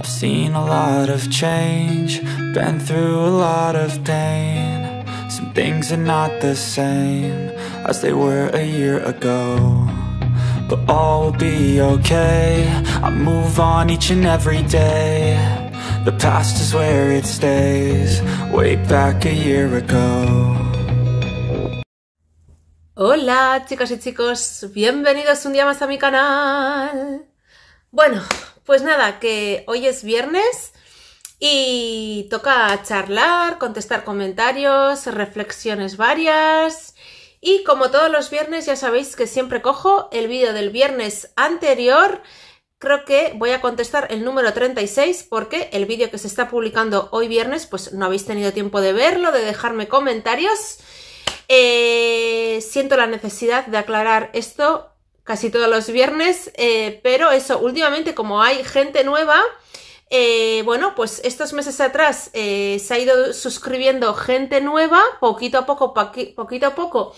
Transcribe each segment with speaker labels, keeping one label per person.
Speaker 1: I've seen a lot of change, been through a lot of pain Some things are not the same as they were a year ago But all will be okay, I move on each and every day The past is where it stays, way back a year ago Hola chicas y chicos, bienvenidos un día más a mi canal Bueno, Pues nada, que hoy es viernes y toca charlar, contestar comentarios, reflexiones varias. Y como todos los viernes, ya sabéis que siempre cojo el vídeo del viernes anterior. Creo que voy a contestar el número 36 porque el vídeo que se está publicando hoy viernes, pues no habéis tenido tiempo de verlo, de dejarme comentarios. Eh, siento la necesidad de aclarar esto casi todos los viernes, eh, pero eso, últimamente como hay gente nueva, eh, bueno, pues estos meses atrás eh, se ha ido suscribiendo gente nueva, poquito a poco, poquito a poco,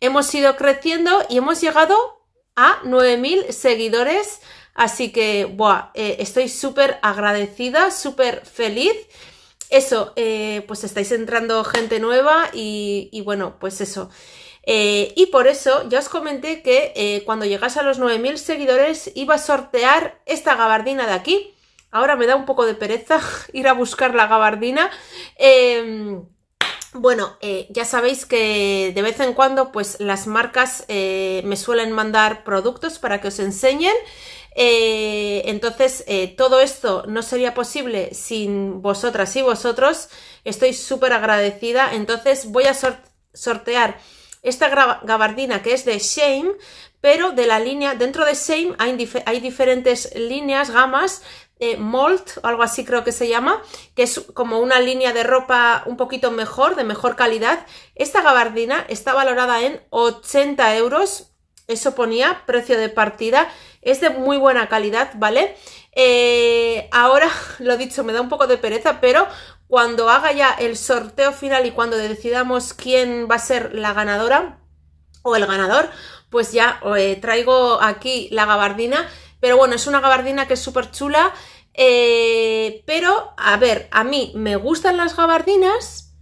Speaker 1: hemos ido creciendo y hemos llegado a 9.000 seguidores, así que, buah, estoy súper agradecida, súper feliz. Eso, pues estáis entrando gente nueva y bueno, pues eso. Eh, y por eso ya os comenté que eh, cuando llegase a los 9.000 seguidores iba a sortear esta gabardina de aquí. Ahora me da un poco de pereza ir a buscar la gabardina. Em, bueno, eh, ya sabéis que de vez en cuando pues las marcas me suelen mandar productos para que os enseñen. entonces, todo esto no sería posible sin vosotras y vosotros. Estoy súper agradecida. Entonces voy a sortear esta gabardina que es de Shame, pero de la línea, dentro de Shame hay, diferentes líneas, gamas, eh, mold, o algo así creo que se llama, que es como una línea de ropa un poquito mejor, de mejor calidad. Esta gabardina está valorada en 80 euros, eso ponía, precio de partida, es de muy buena calidad, ¿vale? Eh, ahora, lo dicho, me da un poco de pereza, pero cuando haga ya el sorteo final y cuando decidamos quién va a ser la ganadora o el ganador, pues ya eh, traigo aquí la gabardina. Pero bueno, es una gabardina que es súper chula. Eh, pero, a ver, a mí me gustan las gabardinas,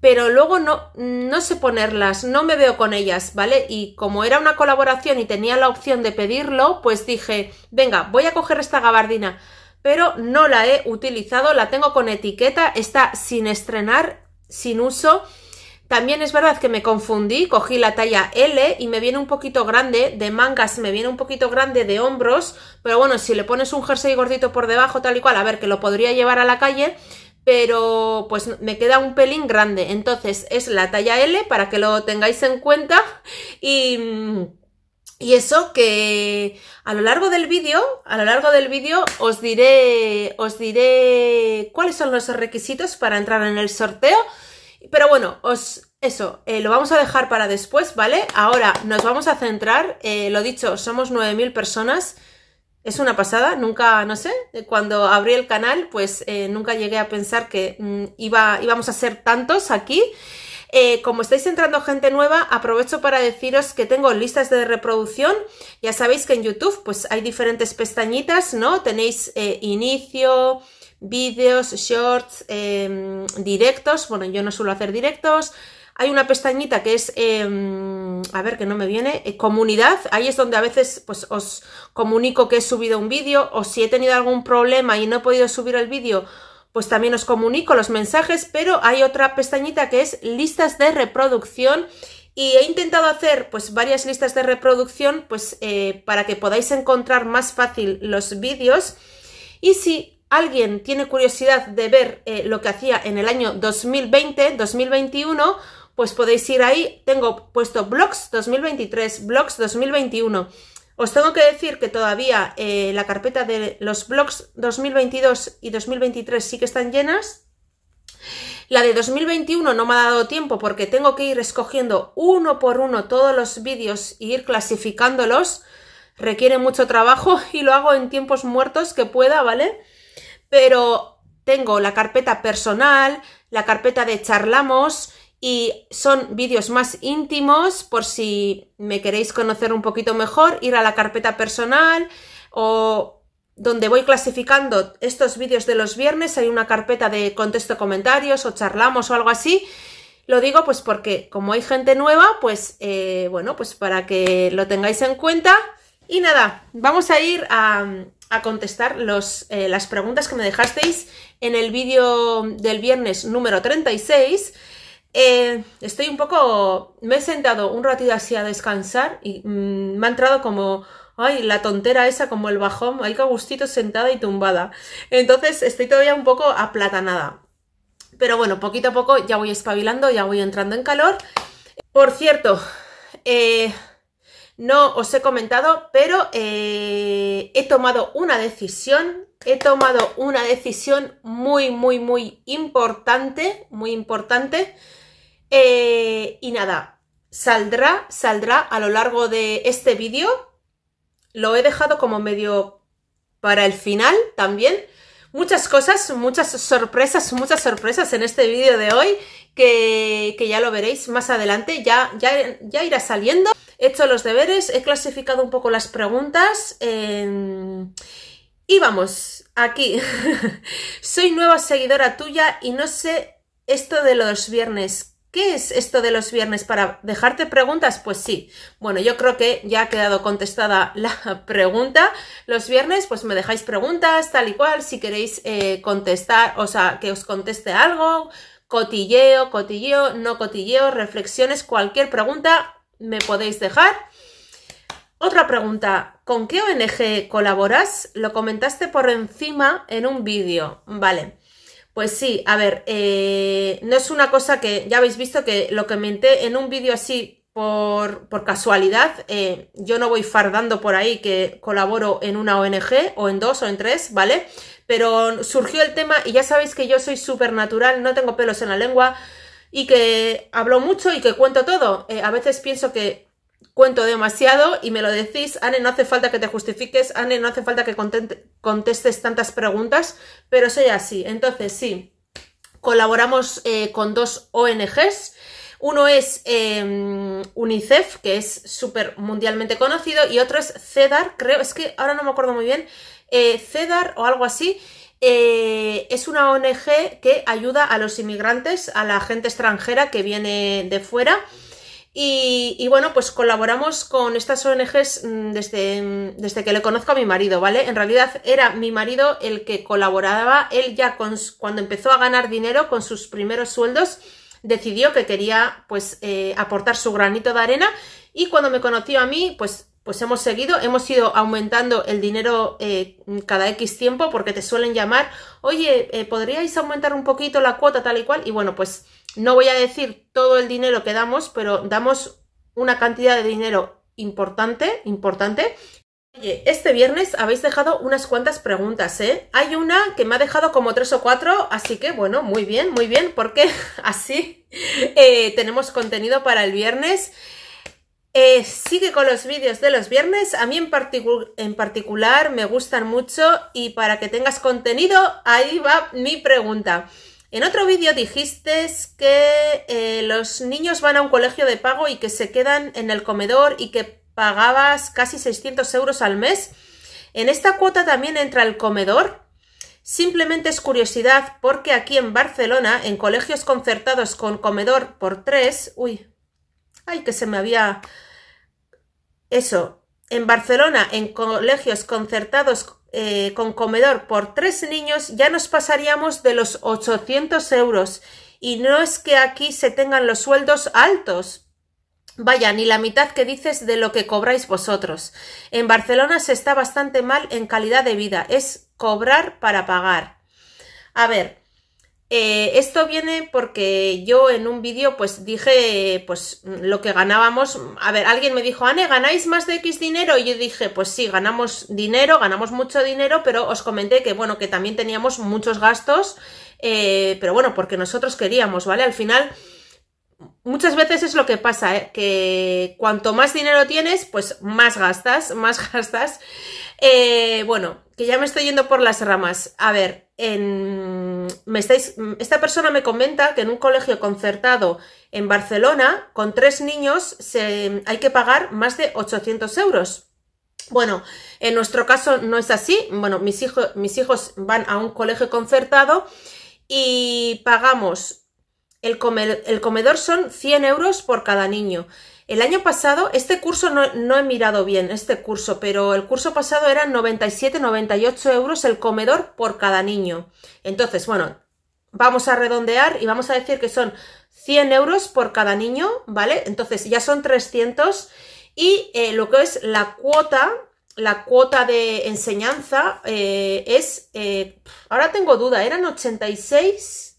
Speaker 1: pero luego no, no sé ponerlas, no me veo con ellas, ¿vale? Y como era una colaboración y tenía la opción de pedirlo, pues dije, venga, voy a coger esta gabardina pero no la he utilizado, la tengo con etiqueta, está sin estrenar, sin uso. También es verdad que me confundí, cogí la talla L y me viene un poquito grande, de mangas me viene un poquito grande de hombros, pero bueno, si le pones un jersey gordito por debajo, tal y cual, a ver, que lo podría llevar a la calle, pero pues me queda un pelín grande, entonces es la talla L para que lo tengáis en cuenta y mm, y eso que a lo largo del vídeo, a lo largo del vídeo os diré, os diré cuáles son los requisitos para entrar en el sorteo. Pero bueno, os, eso, eh, lo vamos a dejar para después, ¿vale? Ahora nos vamos a centrar, eh, lo dicho, somos 9.000 personas. Es una pasada, nunca, no sé, cuando abrí el canal, pues eh, nunca llegué a pensar que mm, iba, íbamos a ser tantos aquí. Eh, como estáis entrando gente nueva, aprovecho para deciros que tengo listas de reproducción. Ya sabéis que en YouTube pues hay diferentes pestañitas, ¿no? Tenéis eh, inicio, vídeos, shorts, em, directos. Bueno, yo no suelo hacer directos. Hay una pestañita que es, em, a ver que no me viene, eh, comunidad. Ahí es donde a veces pues, os comunico que he subido un vídeo o si he tenido algún problema y no he podido subir el vídeo, pues también os comunico los mensajes, pero hay otra pestañita que es listas de reproducción y he intentado hacer pues varias listas de reproducción pues eh, para que podáis encontrar más fácil los vídeos y si alguien tiene curiosidad de ver eh, lo que hacía en el año 2020, 2021, pues podéis ir ahí, tengo puesto blogs 2023, blogs 2021 os tengo que decir que todavía eh, la carpeta de los blogs 2022 y 2023 sí que están llenas. La de 2021 no me ha dado tiempo porque tengo que ir escogiendo uno por uno todos los vídeos e ir clasificándolos. Requiere mucho trabajo y lo hago en tiempos muertos que pueda, ¿vale? Pero tengo la carpeta personal, la carpeta de charlamos, y son vídeos más íntimos por si me queréis conocer un poquito mejor, ir a la carpeta personal o donde voy clasificando estos vídeos de los viernes, hay una carpeta de contesto comentarios o charlamos o algo así. Lo digo pues porque como hay gente nueva, pues eh, bueno, pues para que lo tengáis en cuenta. Y nada, vamos a ir a, contestar eh, las preguntas que me dejasteis en el vídeo del viernes número 36 eh, estoy un poco, me he sentado un ratito así a descansar y mm, me ha entrado como, ay, la tontera esa, como el bajón, hay que gustito sentada y tumbada. Entonces estoy todavía un poco aplatanada. Pero bueno, poquito a poco ya voy espabilando, ya voy entrando en calor. Por cierto, eh, no os he comentado, pero eh, he tomado una decisión he tomado una decisión muy, muy, muy importante, muy importante. Eh, y nada, saldrá, saldrá a lo largo de este vídeo. Lo he dejado como medio para el final también. Muchas cosas, muchas sorpresas, muchas sorpresas en este vídeo de hoy que, ya lo veréis más adelante, ya, ya, ya irá saliendo. He hecho los deberes, he clasificado un poco las preguntas. Em, y vamos, aquí. Soy nueva seguidora tuya y no sé esto de los viernes. ¿Qué es esto de los viernes para dejarte preguntas? Pues sí. Bueno, yo creo que ya ha quedado contestada la pregunta. Los viernes, pues me dejáis preguntas, tal y cual, si queréis eh, contestar, o sea, que os conteste algo, cotilleo, cotilleo, no cotilleo, reflexiones, cualquier pregunta me podéis dejar. Otra pregunta, ¿con qué ONG colaboras? Lo comentaste por encima en un vídeo, vale. Pues sí, a ver, eh, no es una cosa que ya habéis visto que lo comenté en un vídeo así por, casualidad. Eh, yo no voy fardando por ahí que colaboro en una ONG o en dos o en tres, ¿vale? Pero surgió el tema y ya sabéis que yo soy súper natural, no tengo pelos en la lengua y que hablo mucho y que cuento todo. Eh, a veces pienso que cuento demasiado y me lo decís, Anne, no hace falta que te justifiques, Anne, no hace falta que contestes tantas preguntas, pero soy así. Entonces, sí, colaboramos eh, con dos ONGs. Uno es em, UNICEF, que es súper mundialmente conocido, y otro es CEDAR, creo, es que ahora no me acuerdo muy bien, eh, CEDAR o algo así. Eh, es una ONG que ayuda a los inmigrantes, a la gente extranjera que viene de fuera y, y, bueno, pues colaboramos con estas ONGs mm, desde, mm, desde, que le conozco a mi marido, ¿vale? En realidad era mi marido el que colaboraba, él ya con, cuando empezó a ganar dinero con sus primeros sueldos, decidió que quería pues eh, aportar su granito de arena y cuando me conoció a mí, pues pues hemos seguido, hemos ido aumentando el dinero eh, cada X tiempo porque te suelen llamar, oye, eh, ¿podríais aumentar un poquito la cuota tal y cual? Y bueno, pues no voy a decir todo el dinero que damos, pero damos una cantidad de dinero importante, importante. Oye, este viernes habéis dejado unas cuantas preguntas, ¿eh? Hay una que me ha dejado como tres o cuatro, así que bueno, muy bien, muy bien, porque así eh, tenemos contenido para el viernes. Eh, sigue con los vídeos de los viernes. A mí en, particular me gustan mucho y para que tengas contenido, ahí va mi pregunta. En otro vídeo dijiste que eh, los niños van a un colegio de pago y que se quedan en el comedor y que pagabas casi 600 euros al mes. ¿En esta cuota también entra el comedor? Simplemente es curiosidad porque aquí en Barcelona, en colegios concertados con comedor por tres, uy, Ay, que se me había... Eso, en Barcelona, en colegios concertados eh, con comedor por tres niños, ya nos pasaríamos de los 800 euros. Y no es que aquí se tengan los sueldos altos, Vaya, ni la mitad que dices de lo que cobráis vosotros. En Barcelona se está bastante mal en calidad de vida. Es cobrar para pagar. A ver, eh, esto viene porque yo en un vídeo pues dije pues lo que ganábamos, a ver, alguien me dijo, Ane, ¿ganáis más de X dinero? Y yo dije, pues sí, ganamos dinero, ganamos mucho dinero, pero os comenté que bueno, que también teníamos muchos gastos, eh, pero bueno, porque nosotros queríamos, ¿vale? Al final... Muchas veces es lo que pasa, ¿eh? que cuanto más dinero tienes, pues más gastas, más gastas. bueno, que ya me estoy yendo por las ramas. A ver, en, me esta persona me comenta que en un colegio concertado en Barcelona, con tres niños, hay que pagar más de 800 euros. Bueno, en nuestro caso no es así. Bueno, mis, hijos mis hijos van a un colegio concertado y pagamos el, el comedor son 100 euros por cada niño. El año pasado, este curso no, he mirado bien, este curso, pero el curso pasado eran 97-98 euros el comedor por cada niño. Entonces, bueno, vamos a redondear y vamos a decir que son 100 euros por cada niño, ¿vale? Entonces ya son 300 y eh, lo que es la cuota, la cuota de enseñanza eh, es, eh, ahora tengo duda, eran 86,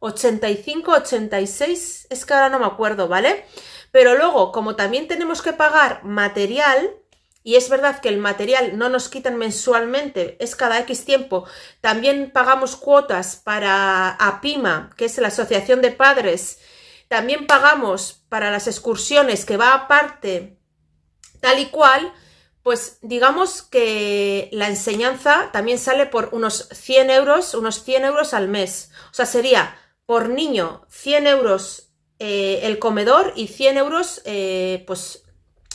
Speaker 1: 85, 86, es que ahora no me acuerdo, ¿vale? vale pero luego, como también tenemos que pagar material, y es verdad que el material no nos quitan mensualmente, es cada X tiempo. También pagamos cuotas para APIMA, que es la Asociación de Padres. También pagamos para las excursiones, que va aparte, tal y cual. Pues digamos que la enseñanza también sale por unos 100 euros, unos 100 euros al mes. O sea, sería por niño 100 euros eh, el comedor y 100 euros, eh, pues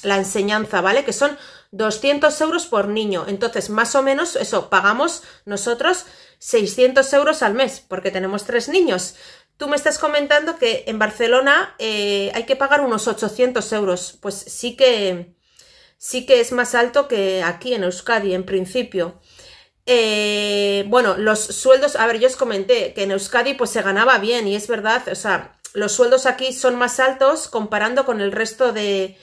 Speaker 1: la enseñanza, ¿vale? Que son 200 euros por niño. Entonces, más o menos, eso, pagamos nosotros 600 euros al mes, porque tenemos tres niños. Tú me estás comentando que en Barcelona eh, hay que pagar unos 800 euros. Pues sí que, sí que es más alto que aquí en Euskadi, en principio. bueno, los sueldos, a ver, yo os comenté que en Euskadi pues se ganaba bien y es verdad, o sea, los sueldos aquí son más altos comparando con el resto de,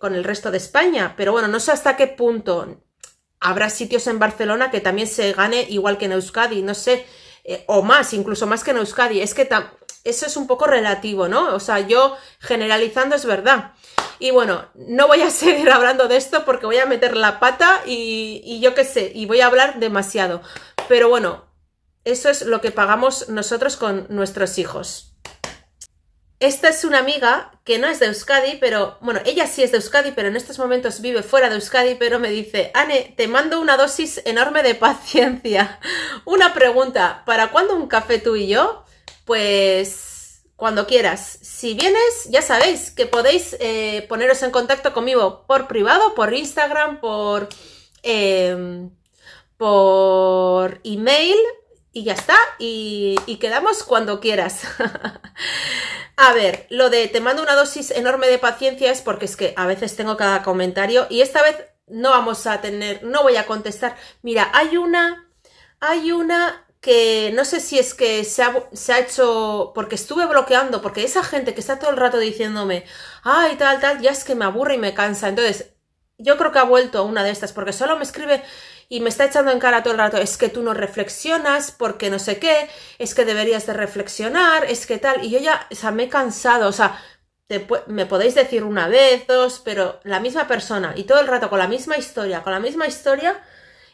Speaker 1: con el resto de España, pero bueno, no sé hasta qué punto habrá sitios en Barcelona que también se gane igual que en Euskadi, no sé, eh, o más, incluso más que en Euskadi, es que eso es un poco relativo, ¿no? O sea, yo generalizando es verdad. Y bueno, no voy a seguir hablando de esto porque voy a meter la pata y, y yo qué sé, y voy a hablar demasiado. Pero bueno, eso es lo que pagamos nosotros con nuestros hijos. Esta es una amiga que no es de Euskadi, pero bueno, ella sí es de Euskadi, pero en estos momentos vive fuera de Euskadi, pero me dice, Ane, te mando una dosis enorme de paciencia. Una pregunta, ¿para cuándo un café tú y yo? Pues cuando quieras. Si vienes, ya sabéis que podéis eh, poneros en contacto conmigo por privado, por Instagram, por, em, por email y ya está, y, quedamos cuando quieras. a ver, lo de te mando una dosis enorme de paciencia es porque es que a veces tengo cada comentario y esta vez no vamos a tener, no voy a contestar. Mira, hay una, hay una que no sé si es que se ha, se ha, hecho porque estuve bloqueando, porque esa gente que está todo el rato diciéndome, ay, tal, tal, ya es que me aburre y me cansa. Entonces, yo creo que ha vuelto a una de estas, porque solo me escribe y me está echando en cara todo el rato, es que tú no reflexionas porque no sé qué, es que deberías de reflexionar, es que tal, y yo ya, o sea, me he cansado, o sea, me podéis decir una vez, dos, pero la misma persona y todo el rato con la misma historia, con la misma historia,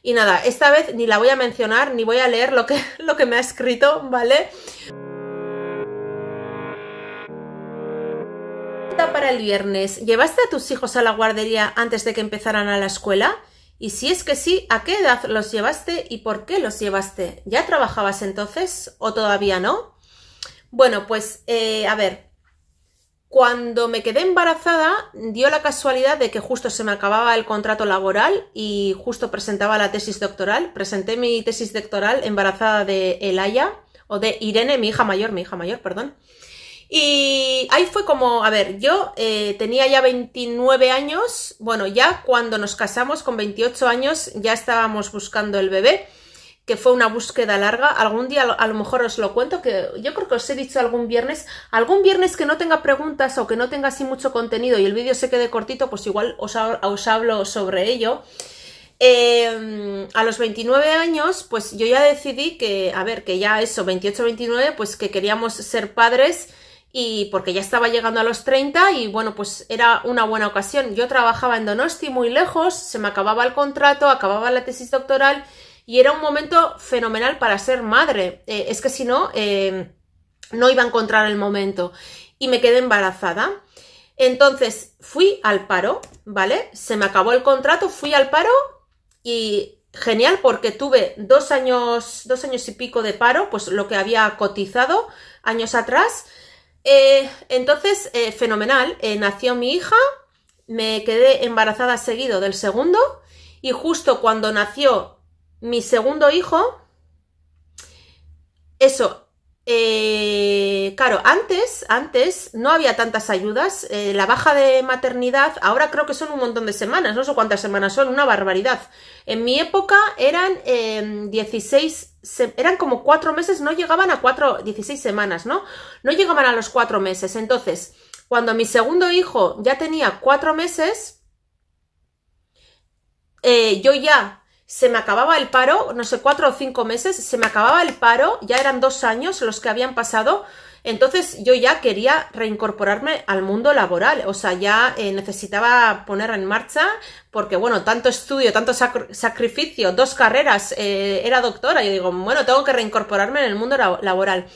Speaker 1: y nada, esta vez ni la voy a mencionar, ni voy a leer lo que, lo que me ha escrito, ¿vale? Para el viernes, ¿llevaste a tus hijos a la guardería antes de que empezaran a la escuela? Y si es que sí, ¿a qué edad los llevaste y por qué los llevaste? ¿Ya trabajabas entonces o todavía no? Bueno, pues eh, a ver, cuando me quedé embarazada dio la casualidad de que justo se me acababa el contrato laboral y justo presentaba la tesis doctoral. Presenté mi tesis doctoral embarazada de Elaya o de Irene, mi hija mayor, mi hija mayor, perdón. Y ahí fue como, a ver, yo eh, tenía ya 29 años, bueno, ya cuando nos casamos con 28 años ya estábamos buscando el bebé, que fue una búsqueda larga. Algún día a lo mejor os lo cuento, que yo creo que os he dicho algún viernes, algún viernes que no tenga preguntas o que no tenga así mucho contenido y el vídeo se quede cortito, pues igual os, hablo sobre ello. Em, a los 29 años, pues yo ya decidí que, a ver, que ya eso, 28-29, pues que queríamos ser padres y porque ya estaba llegando a los 30 y bueno, pues era una buena ocasión. Yo trabajaba en Donosti muy lejos, se me acababa el contrato, acababa la tesis doctoral y era un momento fenomenal para ser madre. Eh, es que si no, eh, no iba a encontrar el momento y me quedé embarazada. Entonces fui al paro, ¿vale? Se me acabó el contrato, fui al paro y genial porque tuve dos años, dos años y pico de paro, pues lo que había cotizado años atrás eh, entonces, eh, fenomenal, eh, nació mi hija, me quedé embarazada seguido del segundo y justo cuando nació mi segundo hijo, eso, claro, antes, antes no había tantas ayudas, la baja de maternidad, ahora creo que son un montón de semanas, no sé cuántas semanas son, una barbaridad. En mi época eran 16 eran como cuatro meses, no llegaban a cuatro, 16 semanas, ¿no? No llegaban a los cuatro meses. Entonces, cuando mi segundo hijo ya tenía cuatro meses, eh, yo ya se me acababa el paro, no sé, cuatro o cinco meses, se me acababa el paro, ya eran dos años los que habían pasado entonces yo ya quería reincorporarme al mundo laboral, o sea, ya eh, necesitaba poner en marcha, porque bueno, tanto estudio, tanto sacrificio, dos carreras, eh, era doctora, yo digo, bueno, tengo que reincorporarme en el mundo laboral.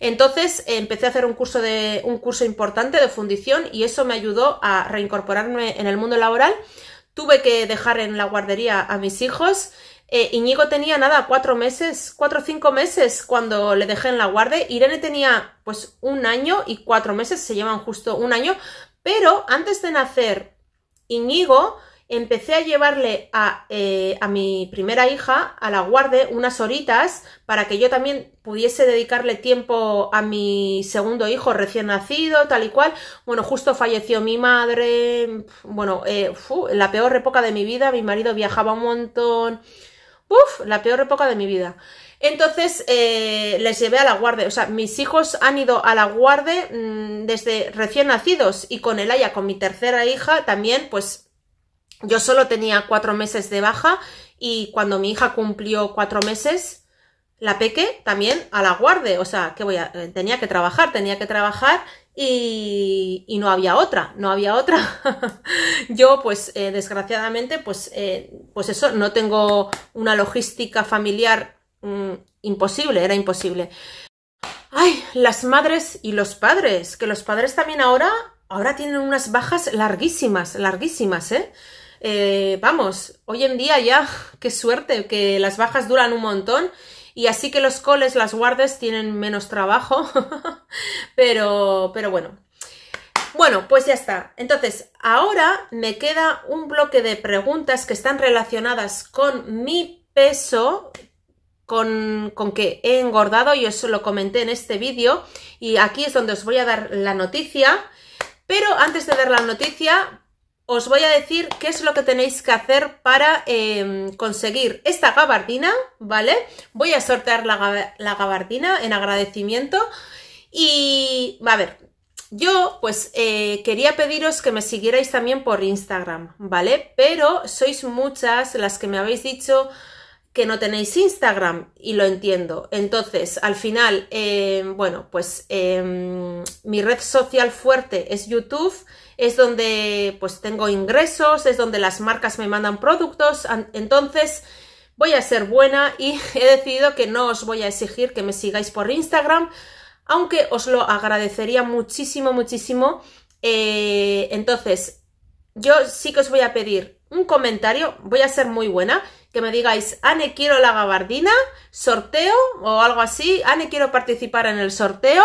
Speaker 1: Entonces empecé a hacer un curso, de, un curso importante de fundición y eso me ayudó a reincorporarme en el mundo laboral. Tuve que dejar en la guardería a mis hijos eh, tenía nada, cuatro meses, cuatro o cinco meses cuando le dejé en la guardia. Irene tenía pues un año y cuatro meses, se llevan justo un año. Pero antes de nacer Iñigo, empecé a llevarle eh, a, mi primera hija a la guarde unas horitas para que yo también pudiese dedicarle tiempo a mi segundo hijo recién nacido, tal y cual. Bueno, justo falleció mi madre, bueno, eh, la peor época de mi vida, mi marido viajaba un montón. Uf, la peor época de mi vida. Entonces eh, les llevé a la guardia o sea, mis hijos han ido a la guardia mm, desde recién nacidos y con el Aya, con mi tercera hija, también, pues yo solo tenía cuatro meses de baja y cuando mi hija cumplió cuatro meses, la peque también a la guardia o sea, que voy a, eh, tenía que trabajar, tenía que trabajar y, no había otra, no había otra. Yo, pues, eh, desgraciadamente, pues, eh, pues eso, no tengo una logística familiar mm, imposible, era imposible. Ay, las madres y los padres, que los padres también ahora, ahora tienen unas bajas larguísimas, larguísimas, ¿eh? eh vamos, hoy en día ya, qué suerte, que las bajas duran un montón y así que los coles, las guardes tienen menos trabajo pero, pero bueno. Bueno, pues ya está. Entonces, ahora me queda un bloque de preguntas que están relacionadas con mi peso, con, que he engordado, y eso lo comenté en este vídeo y aquí es donde os voy a dar la noticia, pero antes de dar la noticia os voy a decir qué es lo que tenéis que hacer para em, conseguir esta gabardina, ¿vale? Voy a sortear la, la gabardina en agradecimiento y, a ver, yo pues eh, quería pediros que me siguierais también por Instagram, ¿vale? Pero sois muchas las que me habéis dicho que no tenéis Instagram y lo entiendo. Entonces, al final, em, bueno, pues em, mi red social fuerte es YouTube, es donde pues tengo ingresos, es donde las marcas me mandan productos, entonces voy a ser buena y he decidido que no os voy a exigir que me sigáis por Instagram aunque os lo agradecería muchísimo, muchísimo. Eh, entonces, yo sí que os voy a pedir un comentario, voy a ser muy buena, que me digáis, Ane, quiero la gabardina, sorteo o algo así, Ane, quiero participar en el sorteo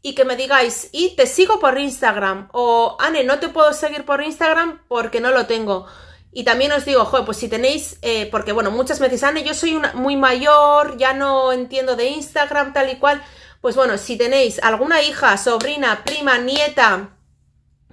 Speaker 1: y que me digáis, y te sigo por Instagram, o Ane, no te puedo seguir por Instagram porque no lo tengo. Y también os digo, joder, pues si tenéis, eh, porque bueno, muchas veces, Ane, yo soy una, muy mayor, ya no entiendo de Instagram, tal y cual. Pues bueno, si tenéis alguna hija, sobrina, prima, nieta,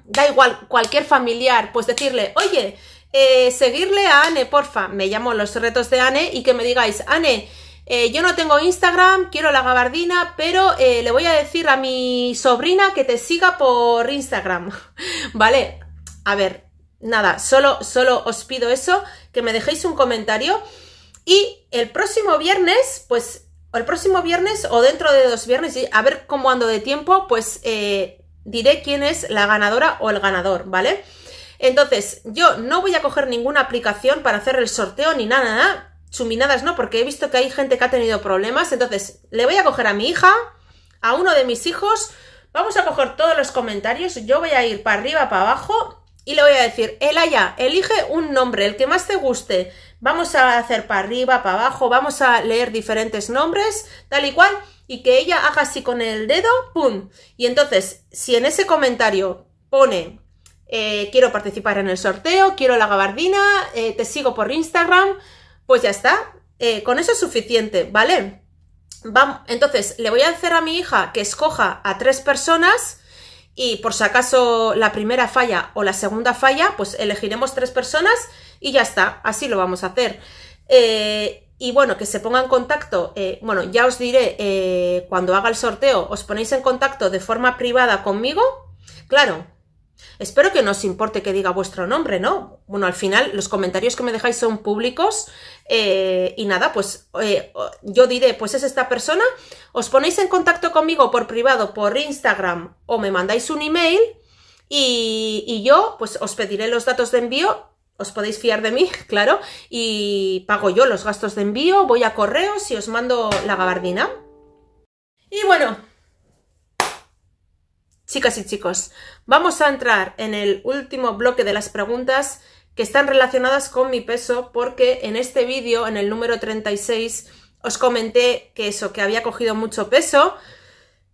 Speaker 1: da igual, cualquier familiar, pues decirle, oye, eh, seguirle a Anne, porfa, me llamo los retos de Anne y que me digáis, Anne, eh, yo no tengo Instagram, quiero la gabardina, pero eh, le voy a decir a mi sobrina que te siga por Instagram, ¿vale? A ver, nada, solo, solo os pido eso, que me dejéis un comentario y el próximo viernes, pues el próximo viernes o dentro de dos viernes, a ver cómo ando de tiempo, pues eh, diré quién es la ganadora o el ganador, ¿vale? Entonces, yo no voy a coger ninguna aplicación para hacer el sorteo ni nada, nada, chuminadas no, porque he visto que hay gente que ha tenido problemas, entonces le voy a coger a mi hija, a uno de mis hijos, vamos a coger todos los comentarios, yo voy a ir para arriba, para abajo y le voy a decir, Elaya, elige un nombre, el que más te guste, vamos a hacer para arriba, para abajo, vamos a leer diferentes nombres, tal y cual, y que ella haga así con el dedo, ¡pum! Y entonces, si en ese comentario pone, eh, quiero participar en el sorteo, quiero la gabardina, eh, te sigo por Instagram, pues ya está, eh, con eso es suficiente, ¿vale? entonces, le voy a hacer a mi hija que escoja a tres personas y por si acaso la primera falla o la segunda falla, pues elegiremos tres personas y ya está, así lo vamos a hacer. Eh, y bueno, que se ponga en contacto, eh, bueno, ya os diré eh, cuando haga el sorteo, os ponéis en contacto de forma privada conmigo, claro. Espero que no os importe que diga vuestro nombre, ¿no? Bueno, al final los comentarios que me dejáis son públicos y nada, pues yo diré, pues es esta persona, os ponéis en contacto conmigo por privado, por Instagram o me mandáis un email y, y yo pues os pediré los datos de envío os podéis fiar de mí, claro, y pago yo los gastos de envío, voy a correos y os mando la gabardina. Y bueno, chicas y chicos, vamos a entrar en el último bloque de las preguntas que están relacionadas con mi peso, porque en este vídeo, en el número 36, os comenté que eso, que había cogido mucho peso.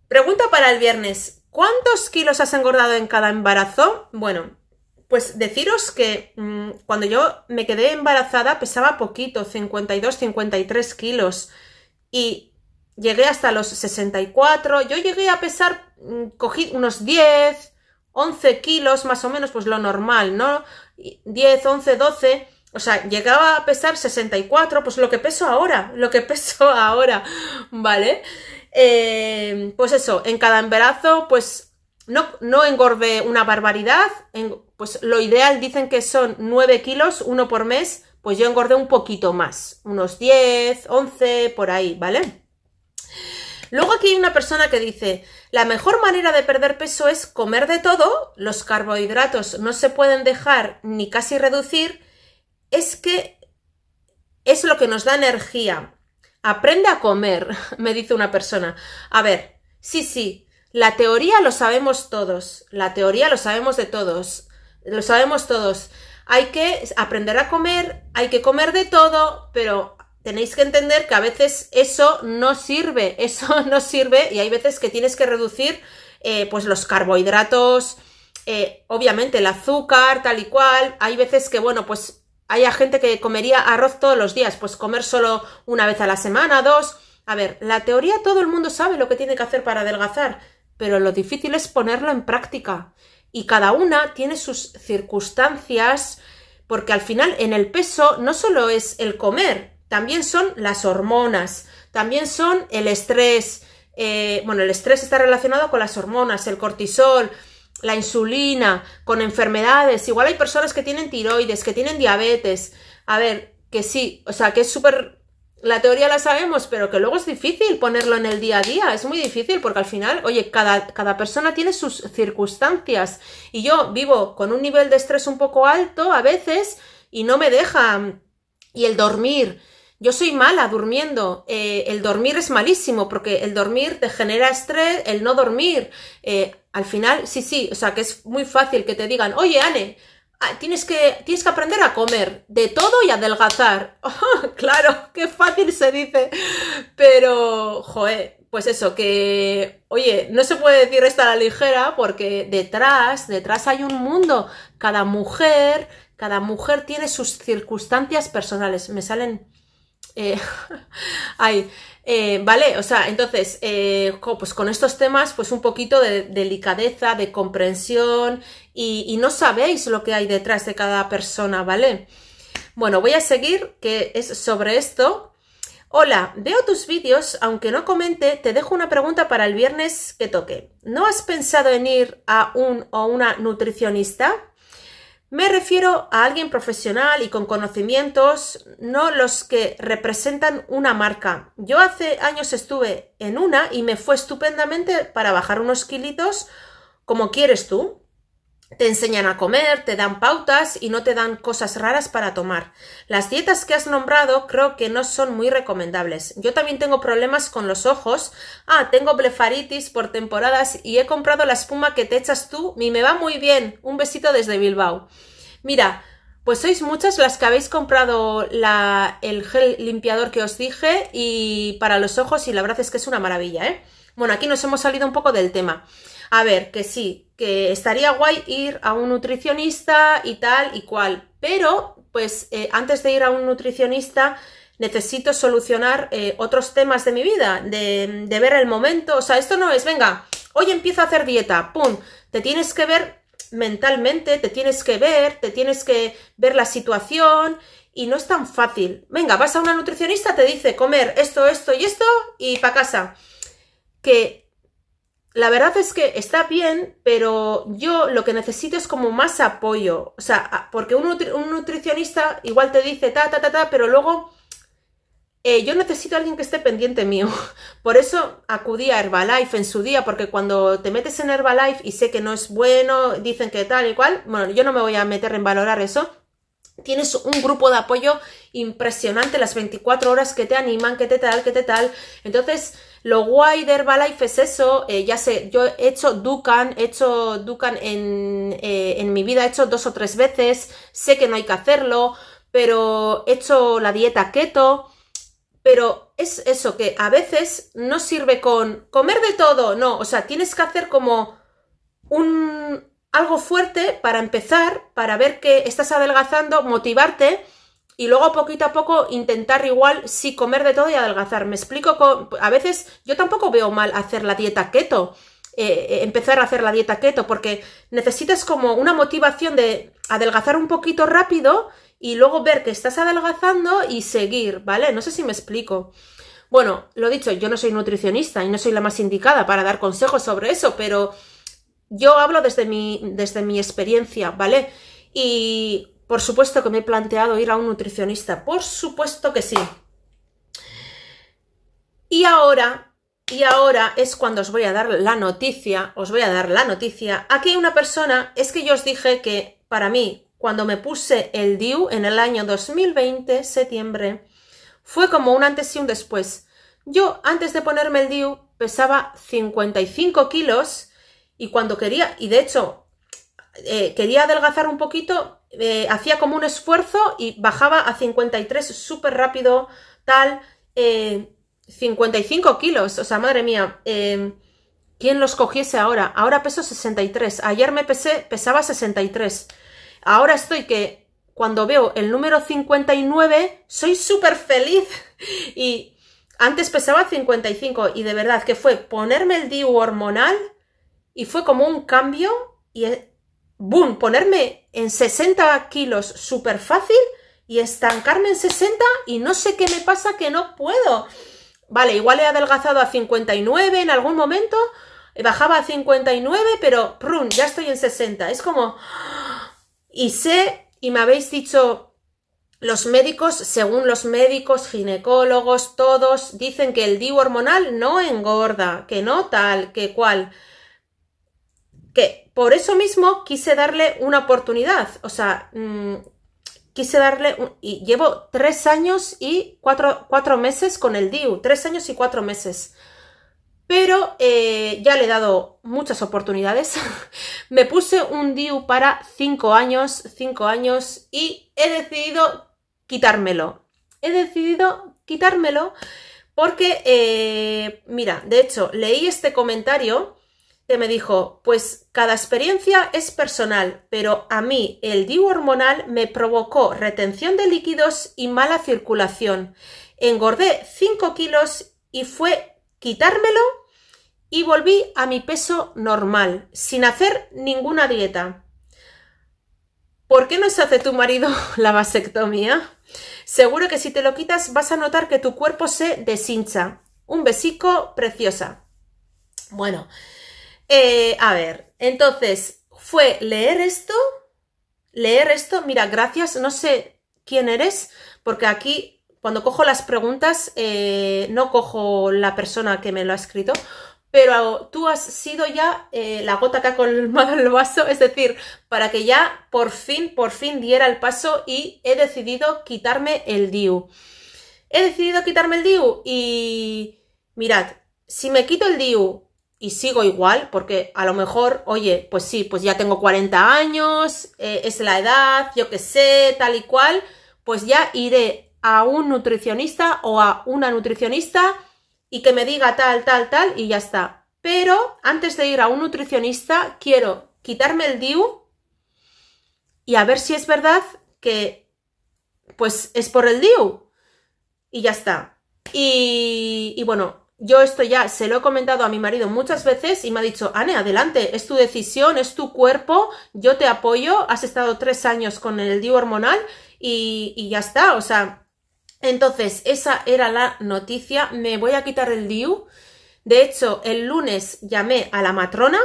Speaker 1: Pregunta para el viernes, ¿cuántos kilos has engordado en cada embarazo? Bueno, pues deciros que mm, cuando yo me quedé embarazada pesaba poquito, 52, 53 kilos. Y llegué hasta los 64. Yo llegué a pesar, mm, cogí unos 10, 11 kilos, más o menos, pues lo normal, ¿no? 10, 11, 12. O sea, llegaba a pesar 64, pues lo que peso ahora, lo que peso ahora, ¿vale? Eh, pues eso, en cada embarazo, pues no, engorde una barbaridad, pues lo ideal dicen que son 9 kilos, uno por mes, pues yo engordé un poquito más, unos 10, 11, por ahí, ¿vale? Luego aquí hay una persona que dice, la mejor manera de perder peso es comer de todo, los carbohidratos no se pueden dejar ni casi reducir, es que es lo que nos da energía. Aprende a comer, me dice una persona. A ver, sí, sí, la teoría lo sabemos todos, la teoría lo sabemos de todos, lo sabemos todos. Hay que aprender a comer, hay que comer de todo, pero tenéis que entender que a veces eso no sirve, eso no sirve y hay veces que tienes que reducir eh, pues los carbohidratos, eh, obviamente el azúcar, tal y cual. Hay veces que, bueno, pues hay gente que comería arroz todos los días, pues comer solo una vez a la semana, dos. A ver, la teoría todo el mundo sabe lo que tiene que hacer para adelgazar, pero lo difícil es ponerlo en práctica. Y cada una tiene sus circunstancias, porque al final en el peso no solo es el comer, también son las hormonas, también son el estrés. Eh, bueno, el estrés está relacionado con las hormonas, el cortisol, la insulina, con enfermedades. Igual hay personas que tienen tiroides, que tienen diabetes. A ver, que sí, o sea, que es súper la teoría la sabemos, pero que luego es difícil ponerlo en el día a día, es muy difícil porque al final, oye, cada, cada persona tiene sus circunstancias y yo vivo con un nivel de estrés un poco alto a veces y no me deja. Y el dormir, yo soy mala durmiendo, eh, el dormir es malísimo porque el dormir te genera estrés, el no dormir, eh, al final, sí, sí, o sea que es muy fácil que te digan, oye, Ane, Ah, tienes que, tienes que aprender a comer de todo y adelgazar. Oh, claro, qué fácil se dice. Pero, joe, pues eso, que, oye, no se puede decir esta a la ligera porque detrás, detrás hay un mundo. Cada mujer, cada mujer tiene sus circunstancias personales. Me salen... Eh, ay, eh, vale, o sea, entonces, eh, pues con estos temas, pues un poquito de delicadeza, de comprensión y, no sabéis lo que hay detrás de cada persona, ¿vale? Bueno, voy a seguir, que es sobre esto. Hola, veo tus vídeos, aunque no comente, te dejo una pregunta para el viernes que toque. ¿No has pensado en ir a un o una nutricionista? Me refiero a alguien profesional y con conocimientos, no los que representan una marca. Yo hace años estuve en una y me fue estupendamente para bajar unos kilitos como quieres tú. Te enseñan a comer, te dan pautas y no te dan cosas raras para tomar. Las dietas que has nombrado creo que no son muy recomendables. Yo también tengo problemas con los ojos. Ah, tengo blefaritis por temporadas y he comprado la espuma que te echas tú y me va muy bien. Un besito desde Bilbao. Mira, pues sois muchas las que habéis comprado el gel limpiador que os dije y para los ojos y la verdad es que es una maravilla, ¿eh? Bueno, aquí nos hemos salido un poco del tema a ver, que sí, que estaría guay ir a un nutricionista y tal y cual, pero pues eh, antes de ir a un nutricionista necesito solucionar eh, otros temas de mi vida, de, ver el momento, o sea, esto no es, venga, hoy empiezo a hacer dieta, ¡pum! Te tienes que ver mentalmente, te tienes que ver, te tienes que ver la situación y no es tan fácil. Venga, vas a una nutricionista, te dice comer esto, esto y esto y para casa. Que la verdad es que está bien, pero yo lo que necesito es como más apoyo. O sea, porque un, nutricionista igual te dice ta, ta, ta, ta, pero luego eh, yo necesito a alguien que esté pendiente mío. Por eso acudí a Herbalife en su día, porque cuando te metes en Herbalife y sé que no es bueno, dicen que tal y cual, bueno, yo no me voy a meter en valorar eso. Tienes un grupo de apoyo impresionante las 24 horas que te animan, que te tal, que te tal. Entonces, lo guay de Herbalife es eso, eh, ya sé, yo he hecho Dukan, he hecho Dukan en, eh, en mi vida, he hecho dos o tres veces, sé que no hay que hacerlo, pero he hecho la dieta keto, pero es eso que a veces no sirve con comer de todo, no, o sea, tienes que hacer como un algo fuerte para empezar, para ver que estás adelgazando, motivarte y luego poquito a poco intentar igual sí comer de todo y adelgazar. Me explico, a veces yo tampoco veo mal hacer la dieta keto, eh, eh, empezar a hacer la dieta keto, porque necesitas como una motivación de adelgazar un poquito rápido y luego ver que estás adelgazando y seguir, ¿vale? No sé si me explico. Bueno, lo dicho, yo no soy nutricionista y no soy la más indicada para dar consejos sobre eso, pero yo hablo desde mi, desde mi experiencia, ¿vale? Y por supuesto que me he planteado ir a un nutricionista, por supuesto que sí. Y ahora, y ahora es cuando os voy a dar la noticia, os voy a dar la noticia. Aquí hay una persona, es que yo os dije que para mí, cuando me puse el DIU en el año 2020, septiembre, fue como un antes y un después. Yo, antes de ponerme el DIU, pesaba 55 kilos y cuando quería, y de hecho, eh, quería adelgazar un poquito, eh, hacía como un esfuerzo y bajaba a 53 súper rápido, tal, 55 eh, kilos, o sea, madre mía, eh, ¿quién los cogiese ahora? Ahora peso 63, ayer me pesé, pesaba 63, ahora estoy que cuando veo el número 59 soy súper feliz y antes pesaba 55 y de verdad que fue ponerme el DIU hormonal y fue como un cambio y ¡Bum! ponerme en 60 kilos súper fácil y estancarme en 60 y no sé qué me pasa que no puedo. Vale, igual he adelgazado a 59 en algún momento, bajaba a 59, pero prun, ya estoy en 60. Es como... Y sé, y me habéis dicho los médicos, según los médicos, ginecólogos, todos, dicen que el DIU hormonal no engorda, que no tal, que cual que por eso mismo quise darle una oportunidad, o sea, mm, quise darle, y llevo tres años y cuatro, meses con el DIU, tres años y cuatro meses, pero eh, ya le he dado muchas oportunidades, me puse un DIU para cinco años, cinco años, y he decidido quitármelo, he decidido quitármelo porque, eh, mira, de hecho, leí este comentario, que me dijo, pues cada experiencia es personal, pero a mí el DIU hormonal me provocó retención de líquidos y mala circulación. Engordé 5 kilos y fue quitármelo y volví a mi peso normal, sin hacer ninguna dieta. ¿Por qué no se hace tu marido la vasectomía? Seguro que si te lo quitas vas a notar que tu cuerpo se deshincha. Un besico preciosa. Bueno, eh, a ver, entonces fue leer esto, leer esto, mira, gracias, no sé quién eres, porque aquí cuando cojo las preguntas eh, no cojo la persona que me lo ha escrito, pero tú has sido ya eh, la gota que ha colmado el vaso, es decir, para que ya por fin, por fin diera el paso y he decidido quitarme el DIU. He decidido quitarme el DIU y mirad, si me quito el DIU y sigo igual, porque a lo mejor, oye, pues sí, pues ya tengo 40 años, eh, es la edad, yo qué sé, tal y cual, pues ya iré a un nutricionista o a una nutricionista y que me diga tal, tal, tal y ya está. Pero antes de ir a un nutricionista, quiero quitarme el DIU y a ver si es verdad que pues es por el DIU y ya está. Y, y bueno, yo esto ya se lo he comentado a mi marido muchas veces y me ha dicho, Ane, adelante, es tu decisión, es tu cuerpo, yo te apoyo, has estado tres años con el DIU hormonal y, ya está, o sea, entonces esa era la noticia, me voy a quitar el DIU, de hecho el lunes llamé a la matrona,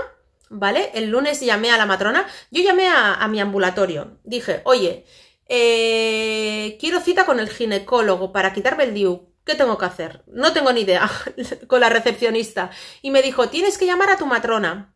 Speaker 1: ¿vale? El lunes llamé a la matrona, yo llamé a, mi ambulatorio, dije, oye, eh, quiero cita con el ginecólogo para quitarme el DIU, ¿qué tengo que hacer? No tengo ni idea con la recepcionista. Y me dijo, tienes que llamar a tu matrona.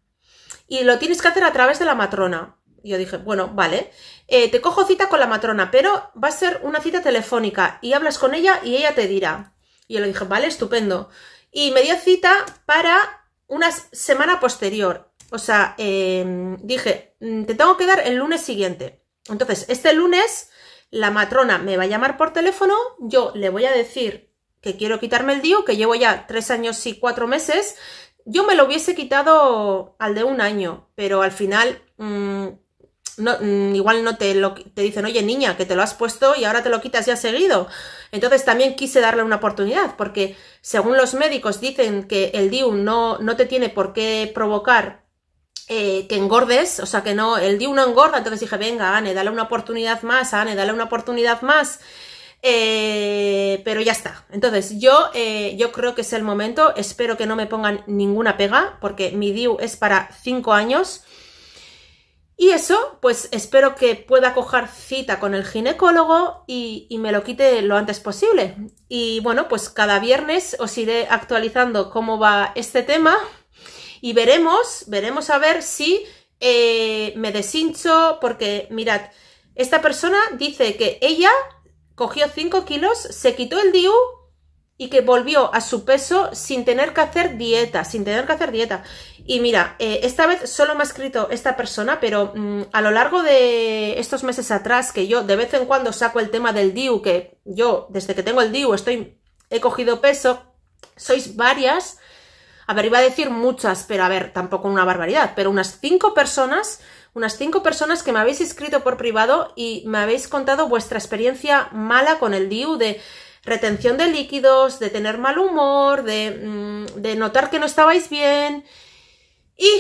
Speaker 1: Y lo tienes que hacer a través de la matrona. Yo dije, bueno, vale, eh, te cojo cita con la matrona, pero va a ser una cita telefónica y hablas con ella y ella te dirá. Y yo le dije, vale, estupendo. Y me dio cita para una semana posterior. O sea, em, dije, mm, te tengo que dar el lunes siguiente. Entonces, este lunes la matrona me va a llamar por teléfono, yo le voy a decir quiero quitarme el DIU, que llevo ya tres años y cuatro meses, yo me lo hubiese quitado al de un año, pero al final mm, mm, igual no te, lo, te dicen, oye niña, que te lo has puesto y ahora te lo quitas ya seguido. Entonces también quise darle una oportunidad, porque según los médicos dicen que el DIU no, te tiene por qué provocar eh, que engordes, o sea que no, el DIU no engorda, entonces dije, venga, Ane, dale una oportunidad más, Ane, dale una oportunidad más. Eh, pero ya está. Entonces, yo, eh, yo creo que es el momento. Espero que no me pongan ninguna pega, porque mi DIU es para 5 años. Y eso, pues espero que pueda coger cita con el ginecólogo y, y, me lo quite lo antes posible. Y bueno, pues cada viernes os iré actualizando cómo va este tema y veremos, veremos a ver si eh, me deshincho, porque mirad, esta persona dice que ella cogió 5 kilos, se quitó el DIU y que volvió a su peso sin tener que hacer dieta, sin tener que hacer dieta. Y mira, eh, esta vez solo me ha escrito esta persona, pero mm, a lo largo de estos meses atrás, que yo de vez en cuando saco el tema del DIU, que yo desde que tengo el DIU estoy, he cogido peso, sois varias a ver, iba a decir muchas, pero a ver, tampoco una barbaridad, pero unas cinco personas, unas cinco personas que me habéis escrito por privado y me habéis contado vuestra experiencia mala con el DIU de retención de líquidos, de tener mal humor, de, mm, de notar que no estabais bien y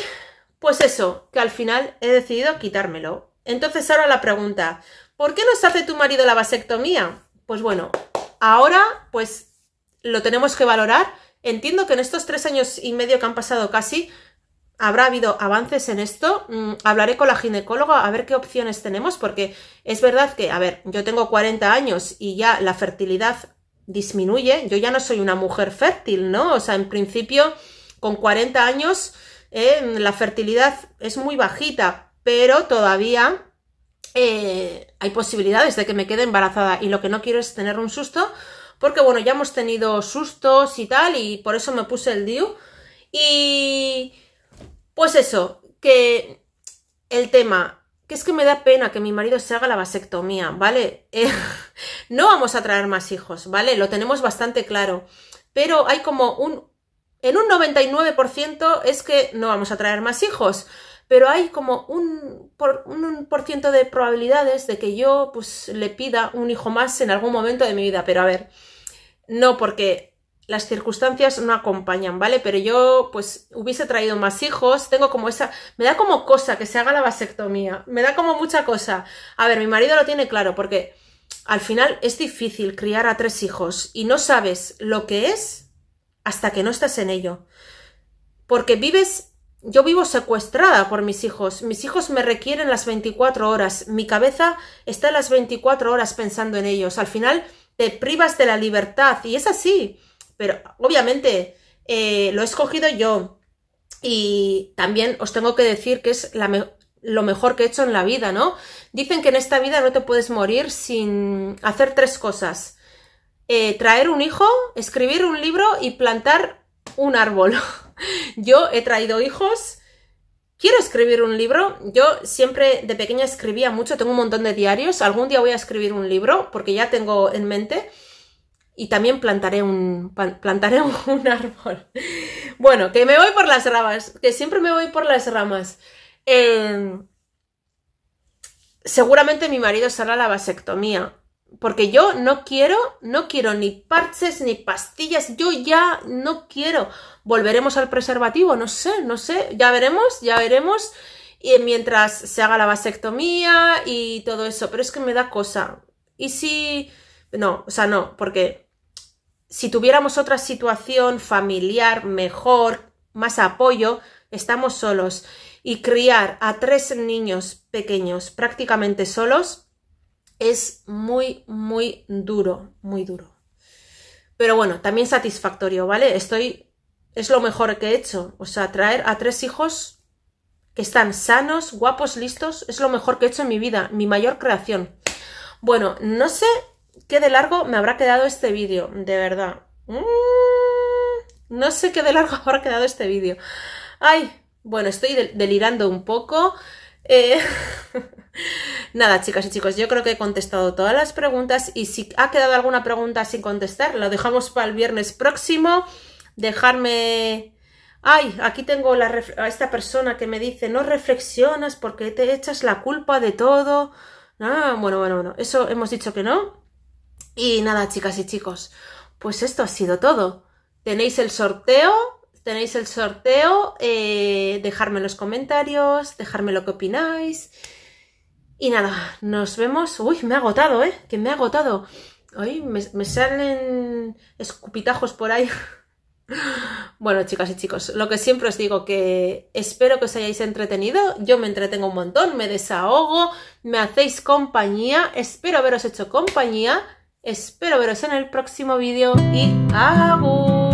Speaker 1: pues eso, que al final he decidido quitármelo. Entonces ahora la pregunta, ¿por qué nos hace tu marido la vasectomía? Pues bueno, ahora pues lo tenemos que valorar Entiendo que en estos tres años y medio que han pasado casi, habrá habido avances en esto. Mm, hablaré con la ginecóloga a ver qué opciones tenemos, porque es verdad que, a ver, yo tengo 40 años y ya la fertilidad disminuye. Yo ya no soy una mujer fértil, ¿no? O sea, en principio, con 40 años, eh, la fertilidad es muy bajita, pero todavía eh, hay posibilidades de que me quede embarazada y lo que no quiero es tener un susto porque bueno, ya hemos tenido sustos y tal, y por eso me puse el DIU. Y pues eso, que el tema, que es que me da pena que mi marido se haga la vasectomía, ¿vale? Eh, no vamos a traer más hijos, ¿vale? Lo tenemos bastante claro, pero hay como un... En un 99% es que no vamos a traer más hijos pero hay como un por, un por ciento de probabilidades de que yo pues le pida un hijo más en algún momento de mi vida, pero a ver, no porque las circunstancias no acompañan, ¿vale? Pero yo pues hubiese traído más hijos, tengo como esa, me da como cosa que se haga la vasectomía, me da como mucha cosa. A ver, mi marido lo tiene claro porque al final es difícil criar a tres hijos y no sabes lo que es hasta que no estás en ello. Porque vives yo vivo secuestrada por mis hijos. Mis hijos me requieren las 24 horas. Mi cabeza está las 24 horas pensando en ellos. Al final te privas de la libertad y es así. Pero obviamente eh, lo he escogido yo. Y también os tengo que decir que es lo mejor que he hecho en la vida, ¿no? Dicen que en esta vida no te puedes morir sin hacer tres cosas. Eh, traer un hijo, escribir un libro y plantar un árbol. Yo he traído hijos, quiero escribir un libro. Yo siempre de pequeña escribía mucho, tengo un montón de diarios. Algún día voy a escribir un libro porque ya tengo en mente. Y también plantaré un, plantaré un árbol. Bueno, que me voy por las ramas, que siempre me voy por las ramas. Em, seguramente mi marido será la vasectomía porque yo no quiero, no quiero ni parches ni pastillas, yo ya no quiero. Volveremos al preservativo, no sé, no sé, ya veremos, ya veremos. Y mientras se haga la vasectomía y todo eso, pero es que me da cosa. Y si no, o sea, no, porque si tuviéramos otra situación familiar mejor, más apoyo, estamos solos y criar a tres niños pequeños prácticamente solos es muy, muy duro, muy duro. Pero bueno, también satisfactorio, ¿vale? Estoy, es lo mejor que he hecho. O sea, traer a tres hijos que están sanos, guapos, listos, es lo mejor que he hecho en mi vida, mi mayor creación. Bueno, no sé qué de largo me habrá quedado este vídeo, de verdad. Mm, no sé qué de largo habrá quedado este vídeo. Ay, bueno, estoy delirando un poco. Eh... Nada, chicas y chicos, yo creo que he contestado todas las preguntas y si ha quedado alguna pregunta sin contestar, lo dejamos para el viernes próximo. Dejarme... Ay, aquí tengo la a esta persona que me dice, no reflexionas porque te echas la culpa de todo. Ah, bueno, bueno, bueno, eso hemos dicho que no. Y nada, chicas y chicos, pues esto ha sido todo. Tenéis el sorteo, tenéis el sorteo, eh, dejarme en los comentarios, Dejarme lo que opináis. Y nada, nos vemos. Uy, me ha agotado, ¿eh? Que me ha agotado. me, salen escupitajos por ahí. Bueno, chicas y chicos, lo que siempre os digo, que espero que os hayáis entretenido. Yo me entretengo un montón, me desahogo, me hacéis compañía. Espero haberos hecho compañía. Espero veros en el próximo vídeo y hago.